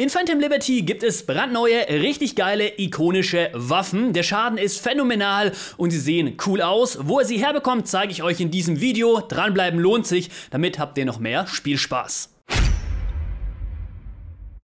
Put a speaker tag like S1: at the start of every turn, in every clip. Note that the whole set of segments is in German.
S1: In Phantom Liberty gibt es brandneue, richtig geile, ikonische Waffen. Der Schaden ist phänomenal und sie sehen cool aus. Wo ihr sie herbekommt, zeige ich euch in diesem Video. Dranbleiben lohnt sich, damit habt ihr noch mehr Spielspaß.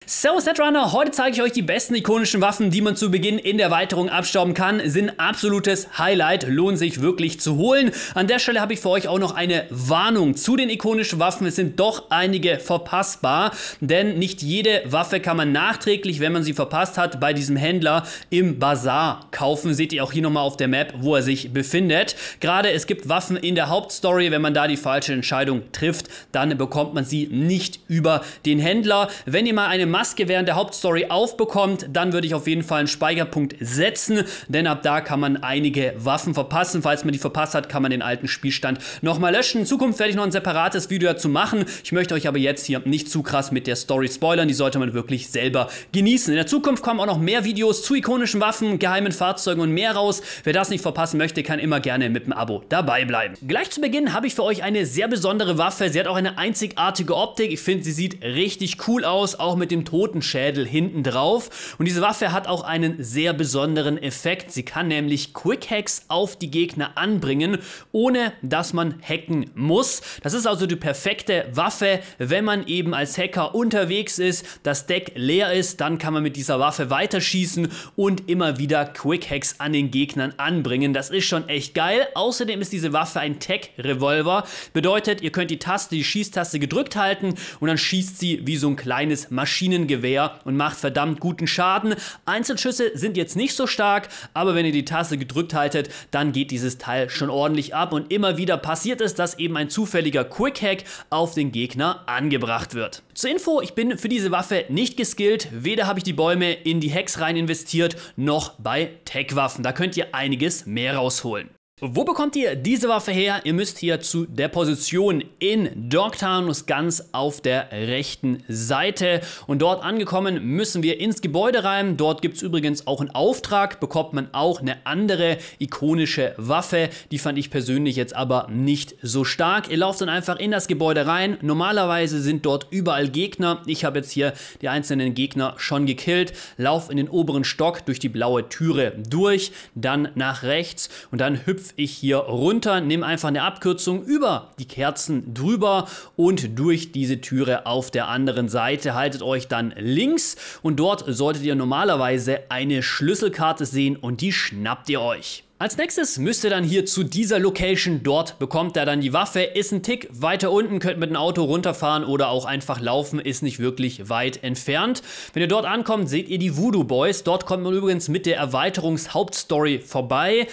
S1: Servus Netrunner, heute zeige ich euch die besten ikonischen Waffen, die man zu Beginn in der Erweiterung abstauben kann. Sind absolutes Highlight, lohnt sich wirklich zu holen. An der Stelle habe ich für euch auch noch eine Warnung zu den ikonischen Waffen. Es sind doch einige verpassbar, denn nicht jede Waffe kann man nachträglich, wenn man sie verpasst hat, bei diesem Händler im Bazar kaufen. Seht ihr auch hier nochmal auf der Map, wo er sich befindet. Gerade es gibt Waffen in der Hauptstory, wenn man da die falsche Entscheidung trifft, dann bekommt man sie nicht über den Händler. Wenn ihr mal eine Maske während der Hauptstory aufbekommt, dann würde ich auf jeden Fall einen Speicherpunkt setzen, denn ab da kann man einige Waffen verpassen. Falls man die verpasst hat, kann man den alten Spielstand nochmal löschen. In Zukunft werde ich noch ein separates Video dazu machen. Ich möchte euch aber jetzt hier nicht zu krass mit der Story spoilern, die sollte man wirklich selber genießen. In der Zukunft kommen auch noch mehr Videos zu ikonischen Waffen, geheimen Fahrzeugen und mehr raus. Wer das nicht verpassen möchte, kann immer gerne mit dem Abo dabei bleiben. Gleich zu Beginn habe ich für euch eine sehr besondere Waffe. Sie hat auch eine einzigartige Optik. Ich finde, sie sieht richtig cool aus, auch mit dem Totenschädel hinten drauf. Und diese Waffe hat auch einen sehr besonderen Effekt. Sie kann nämlich Quick Hacks auf die Gegner anbringen, ohne dass man hacken muss. Das ist also die perfekte Waffe, wenn man eben als Hacker unterwegs ist, das Deck leer ist, dann kann man mit dieser Waffe weiterschießen und immer wieder Quick Hacks an den Gegnern anbringen. Das ist schon echt geil. Außerdem ist diese Waffe ein Tech-Revolver. Bedeutet, ihr könnt die Taste, die Schießtaste gedrückt halten und dann schießt sie wie so ein kleines Maschinen Maschinengewehr und macht verdammt guten Schaden. Einzelschüsse sind jetzt nicht so stark, aber wenn ihr die Taste gedrückt haltet, dann geht dieses Teil schon ordentlich ab und immer wieder passiert es, dass eben ein zufälliger Quick-Hack auf den Gegner angebracht wird. Zur Info, ich bin für diese Waffe nicht geskillt, weder habe ich die Bäume in die Hacks rein investiert, noch bei Tech-Waffen. Da könnt ihr einiges mehr rausholen. Wo bekommt ihr diese Waffe her? Ihr müsst hier zu der Position in Dogtown, ganz auf der rechten Seite. Und dort angekommen müssen wir ins Gebäude rein. Dort gibt es übrigens auch einen Auftrag, bekommt man auch eine andere ikonische Waffe. Die fand ich persönlich jetzt aber nicht so stark. Ihr lauft dann einfach in das Gebäude rein. Normalerweise sind dort überall Gegner. Ich habe jetzt hier die einzelnen Gegner schon gekillt. Lauf in den oberen Stock durch die blaue Türe durch, dann nach rechts und dann hüpf ich hier runter, nehme einfach eine Abkürzung über die Kerzen drüber und durch diese Türe auf der anderen Seite. Haltet euch dann links und dort solltet ihr normalerweise eine Schlüsselkarte sehen und die schnappt ihr euch. Als nächstes müsst ihr dann hier zu dieser Location, dort bekommt er dann die Waffe, ist ein Tick weiter unten, könnt mit dem Auto runterfahren oder auch einfach laufen, ist nicht wirklich weit entfernt. Wenn ihr dort ankommt, seht ihr die Voodoo Boys, dort kommt man übrigens mit der Erweiterungshauptstory vorbei.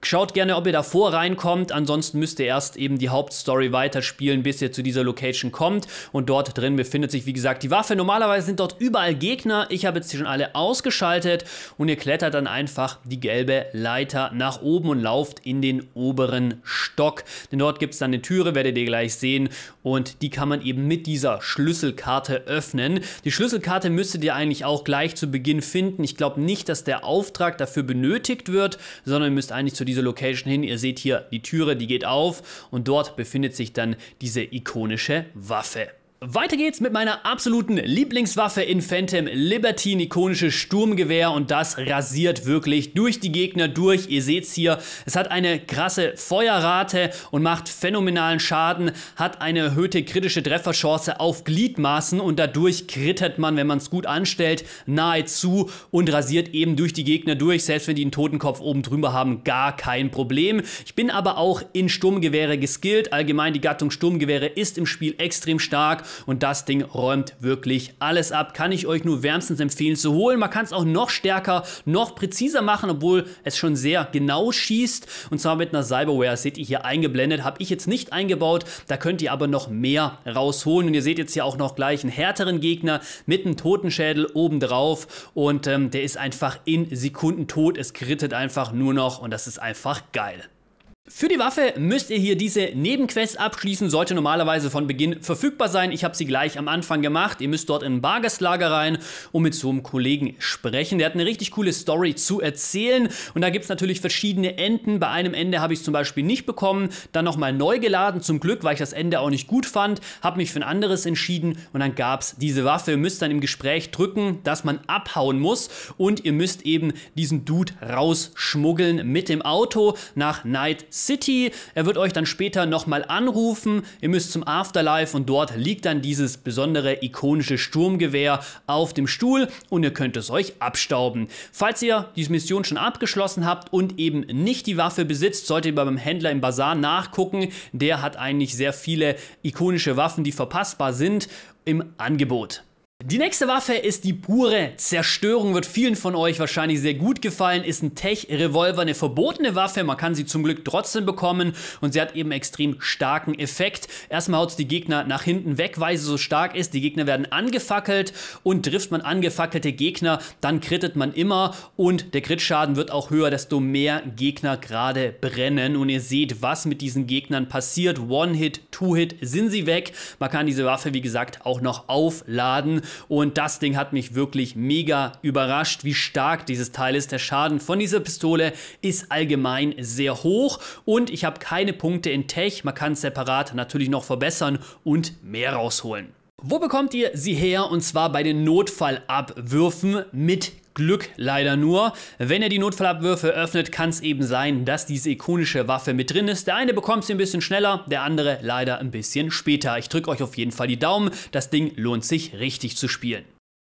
S1: Schaut gerne, ob ihr davor reinkommt, ansonsten müsst ihr erst eben die Hauptstory weiterspielen, bis ihr zu dieser Location kommt und dort drin befindet sich, wie gesagt, die Waffe. Normalerweise sind dort überall Gegner, ich habe jetzt hier schon alle ausgeschaltet und ihr klettert dann einfach die gelbe Leiter nach oben und lauft in den oberen Stock. Denn dort gibt es dann eine Türe, werdet ihr gleich sehen und die kann man eben mit dieser Schlüsselkarte öffnen. Die Schlüsselkarte müsstet ihr eigentlich auch gleich zu Beginn finden. Ich glaube nicht, dass der Auftrag dafür benötigt wird, sondern ihr müsst eigentlich zu diese Location hin. Ihr seht hier die Türe, die geht auf und dort befindet sich dann diese ikonische Waffe. Weiter geht's mit meiner absoluten Lieblingswaffe in Phantom Liberty, ein ikonisches Sturmgewehr und das rasiert wirklich durch die Gegner durch. Ihr seht's hier, es hat eine krasse Feuerrate und macht phänomenalen Schaden, hat eine erhöhte kritische Trefferchance auf Gliedmaßen und dadurch krittert man, wenn man es gut anstellt, nahezu und rasiert eben durch die Gegner durch, selbst wenn die einen Totenkopf oben drüber haben, gar kein Problem. Ich bin aber auch in Sturmgewehre geskillt, allgemein die Gattung Sturmgewehre ist im Spiel extrem stark und das Ding räumt wirklich alles ab. Kann ich euch nur wärmstens empfehlen zu holen. Man kann es auch noch stärker, noch präziser machen, obwohl es schon sehr genau schießt. Und zwar mit einer Cyberware, das seht ihr hier eingeblendet, habe ich jetzt nicht eingebaut. Da könnt ihr aber noch mehr rausholen. Und ihr seht jetzt hier auch noch gleich einen härteren Gegner mit einem Totenschädel obendrauf. Und ähm, der ist einfach in Sekunden tot. Es grittet einfach nur noch und das ist einfach geil. Für die Waffe müsst ihr hier diese Nebenquest abschließen, sollte normalerweise von Beginn verfügbar sein. Ich habe sie gleich am Anfang gemacht. Ihr müsst dort in ein Bargastlager rein und mit so einem Kollegen sprechen. Der hat eine richtig coole Story zu erzählen und da gibt es natürlich verschiedene Enden. Bei einem Ende habe ich es zum Beispiel nicht bekommen, dann nochmal neu geladen, zum Glück, weil ich das Ende auch nicht gut fand, habe mich für ein anderes entschieden und dann gab es diese Waffe. Ihr müsst dann im Gespräch drücken, dass man abhauen muss und ihr müsst eben diesen Dude rausschmuggeln mit dem Auto nach Night City. Er wird euch dann später nochmal anrufen. Ihr müsst zum Afterlife und dort liegt dann dieses besondere ikonische Sturmgewehr auf dem Stuhl und ihr könnt es euch abstauben. Falls ihr diese Mission schon abgeschlossen habt und eben nicht die Waffe besitzt, solltet ihr beim Händler im Bazaar nachgucken. Der hat eigentlich sehr viele ikonische Waffen, die verpassbar sind, im Angebot. Die nächste Waffe ist die pure Zerstörung, wird vielen von euch wahrscheinlich sehr gut gefallen, ist ein Tech-Revolver, eine verbotene Waffe, man kann sie zum Glück trotzdem bekommen und sie hat eben extrem starken Effekt. Erstmal haut die Gegner nach hinten weg, weil sie so stark ist, die Gegner werden angefackelt und trifft man angefackelte Gegner, dann krittet man immer und der Crit-Schaden wird auch höher, desto mehr Gegner gerade brennen und ihr seht, was mit diesen Gegnern passiert. One-Hit, Two-Hit sind sie weg, man kann diese Waffe wie gesagt auch noch aufladen und das Ding hat mich wirklich mega überrascht, wie stark dieses Teil ist. Der Schaden von dieser Pistole ist allgemein sehr hoch und ich habe keine Punkte in Tech. Man kann es separat natürlich noch verbessern und mehr rausholen. Wo bekommt ihr sie her? Und zwar bei den Notfallabwürfen mit Glück leider nur. Wenn ihr die Notfallabwürfe öffnet, kann es eben sein, dass diese ikonische Waffe mit drin ist. Der eine bekommt sie ein bisschen schneller, der andere leider ein bisschen später. Ich drücke euch auf jeden Fall die Daumen. Das Ding lohnt sich richtig zu spielen.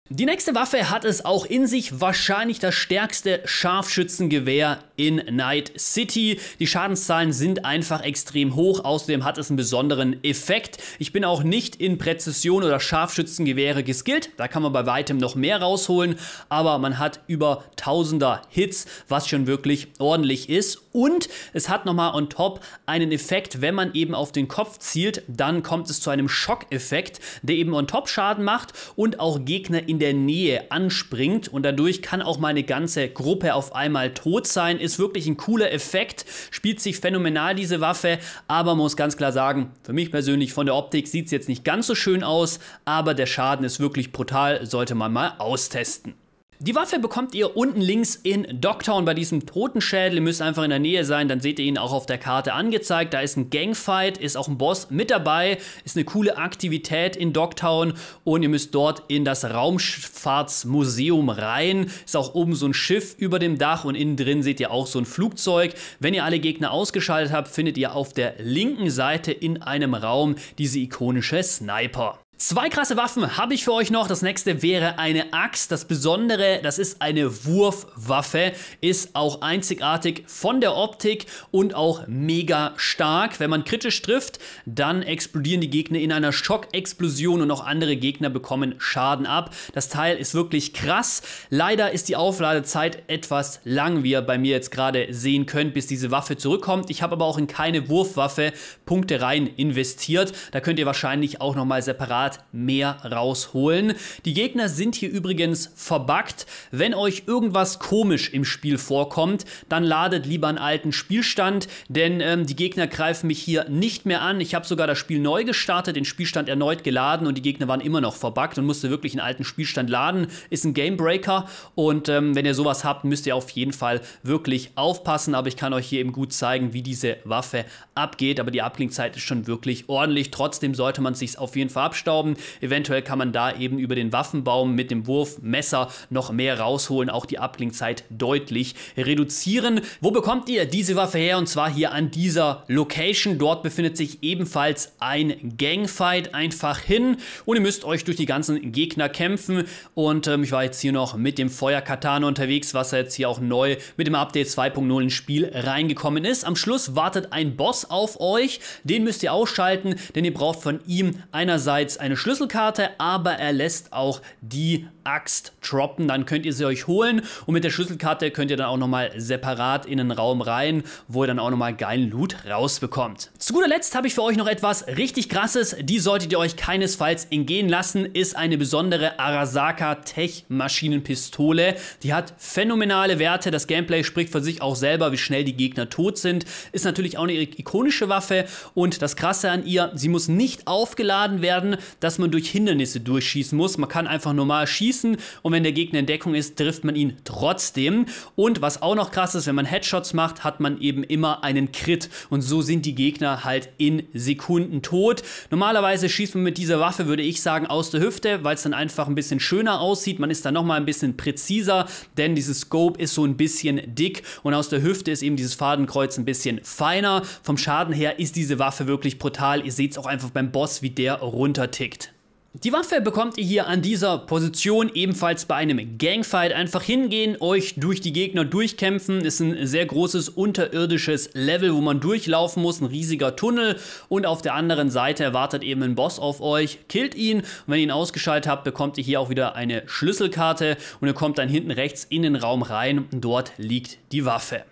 S1: Die nächste Waffe hat es auch in sich, wahrscheinlich das stärkste Scharfschützengewehr in Night City. Die Schadenszahlen sind einfach extrem hoch, außerdem hat es einen besonderen Effekt. Ich bin auch nicht in Präzision oder Scharfschützengewehre geskillt, da kann man bei weitem noch mehr rausholen, aber man hat über Tausender Hits, was schon wirklich ordentlich ist und es hat nochmal on top einen Effekt, wenn man eben auf den Kopf zielt, dann kommt es zu einem Schockeffekt, der eben on top Schaden macht und auch Gegner in der Nähe anspringt und dadurch kann auch meine ganze Gruppe auf einmal tot sein, ist wirklich ein cooler Effekt, spielt sich phänomenal diese Waffe, aber muss ganz klar sagen, für mich persönlich von der Optik sieht es jetzt nicht ganz so schön aus, aber der Schaden ist wirklich brutal, sollte man mal austesten. Die Waffe bekommt ihr unten links in Dogtown bei diesem Totenschädel. Ihr müsst einfach in der Nähe sein, dann seht ihr ihn auch auf der Karte angezeigt. Da ist ein Gangfight, ist auch ein Boss mit dabei, ist eine coole Aktivität in Dogtown und ihr müsst dort in das Raumfahrtsmuseum rein. Ist auch oben so ein Schiff über dem Dach und innen drin seht ihr auch so ein Flugzeug. Wenn ihr alle Gegner ausgeschaltet habt, findet ihr auf der linken Seite in einem Raum diese ikonische Sniper. Zwei krasse Waffen habe ich für euch noch. Das nächste wäre eine Axt. Das Besondere, das ist eine Wurfwaffe, ist auch einzigartig von der Optik und auch mega stark. Wenn man kritisch trifft, dann explodieren die Gegner in einer Schockexplosion und auch andere Gegner bekommen Schaden ab. Das Teil ist wirklich krass. Leider ist die Aufladezeit etwas lang, wie ihr bei mir jetzt gerade sehen könnt, bis diese Waffe zurückkommt. Ich habe aber auch in keine Wurfwaffe Punkte rein investiert. Da könnt ihr wahrscheinlich auch nochmal separat Grad mehr rausholen. Die Gegner sind hier übrigens verbuggt. Wenn euch irgendwas komisch im Spiel vorkommt, dann ladet lieber einen alten Spielstand, denn ähm, die Gegner greifen mich hier nicht mehr an. Ich habe sogar das Spiel neu gestartet, den Spielstand erneut geladen und die Gegner waren immer noch verbuggt und musste wirklich einen alten Spielstand laden. Ist ein Gamebreaker und ähm, wenn ihr sowas habt, müsst ihr auf jeden Fall wirklich aufpassen. Aber ich kann euch hier eben gut zeigen, wie diese Waffe abgeht. Aber die Abklingzeit ist schon wirklich ordentlich. Trotzdem sollte man es sich auf jeden Fall abstauen. Stellschrauben. Eventuell kann man da eben über den Waffenbaum mit dem Wurfmesser noch mehr rausholen, auch die Abklingzeit deutlich reduzieren. Wo bekommt ihr diese Waffe her? Und zwar hier an dieser Location. Dort befindet sich ebenfalls ein Gangfight. Einfach hin und ihr müsst euch durch die ganzen Gegner kämpfen. Und ähm, ich war jetzt hier noch mit dem Feuerkatana unterwegs, was jetzt hier auch neu mit dem Update 2.0 ins Spiel reingekommen ist. Am Schluss wartet ein Boss auf euch. Den müsst ihr ausschalten, denn ihr braucht von ihm einerseits ein eine Schlüsselkarte, aber er lässt auch die Axt droppen, dann könnt ihr sie euch holen und mit der Schlüsselkarte könnt ihr dann auch nochmal separat in den Raum rein, wo ihr dann auch nochmal geilen Loot rausbekommt. Zu guter Letzt habe ich für euch noch etwas richtig krasses, die solltet ihr euch keinesfalls entgehen lassen, ist eine besondere Arasaka Tech Maschinenpistole. Die hat phänomenale Werte, das Gameplay spricht für sich auch selber, wie schnell die Gegner tot sind, ist natürlich auch eine ikonische Waffe und das Krasse an ihr, sie muss nicht aufgeladen werden, dass man durch Hindernisse durchschießen muss, man kann einfach normal schießen schießen und wenn der Gegner in Deckung ist, trifft man ihn trotzdem. Und was auch noch krass ist, wenn man Headshots macht, hat man eben immer einen Crit und so sind die Gegner halt in Sekunden tot. Normalerweise schießt man mit dieser Waffe, würde ich sagen, aus der Hüfte, weil es dann einfach ein bisschen schöner aussieht. Man ist dann nochmal ein bisschen präziser, denn dieses Scope ist so ein bisschen dick und aus der Hüfte ist eben dieses Fadenkreuz ein bisschen feiner. Vom Schaden her ist diese Waffe wirklich brutal. Ihr seht es auch einfach beim Boss, wie der runter tickt. Die Waffe bekommt ihr hier an dieser Position ebenfalls bei einem Gangfight. Einfach hingehen, euch durch die Gegner durchkämpfen. Ist ein sehr großes unterirdisches Level, wo man durchlaufen muss. Ein riesiger Tunnel und auf der anderen Seite wartet eben ein Boss auf euch. Killt ihn und wenn ihr ihn ausgeschaltet habt, bekommt ihr hier auch wieder eine Schlüsselkarte und ihr kommt dann hinten rechts in den Raum rein. Dort liegt die Waffe.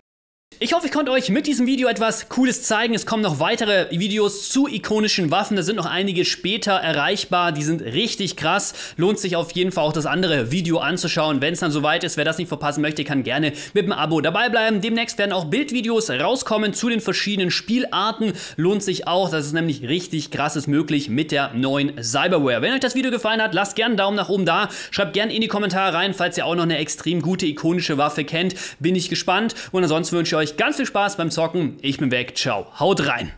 S1: Ich hoffe, ich konnte euch mit diesem Video etwas Cooles zeigen. Es kommen noch weitere Videos zu ikonischen Waffen. Da sind noch einige später erreichbar. Die sind richtig krass. Lohnt sich auf jeden Fall auch das andere Video anzuschauen. Wenn es dann soweit ist, wer das nicht verpassen möchte, kann gerne mit dem Abo dabei bleiben. Demnächst werden auch Bildvideos rauskommen zu den verschiedenen Spielarten. Lohnt sich auch. Das ist nämlich richtig krasses möglich mit der neuen Cyberware. Wenn euch das Video gefallen hat, lasst gerne einen Daumen nach oben da. Schreibt gerne in die Kommentare rein, falls ihr auch noch eine extrem gute ikonische Waffe kennt. Bin ich gespannt. Und ansonsten wünsche ich euch euch ganz viel Spaß beim Zocken. Ich bin weg. Ciao. Haut rein.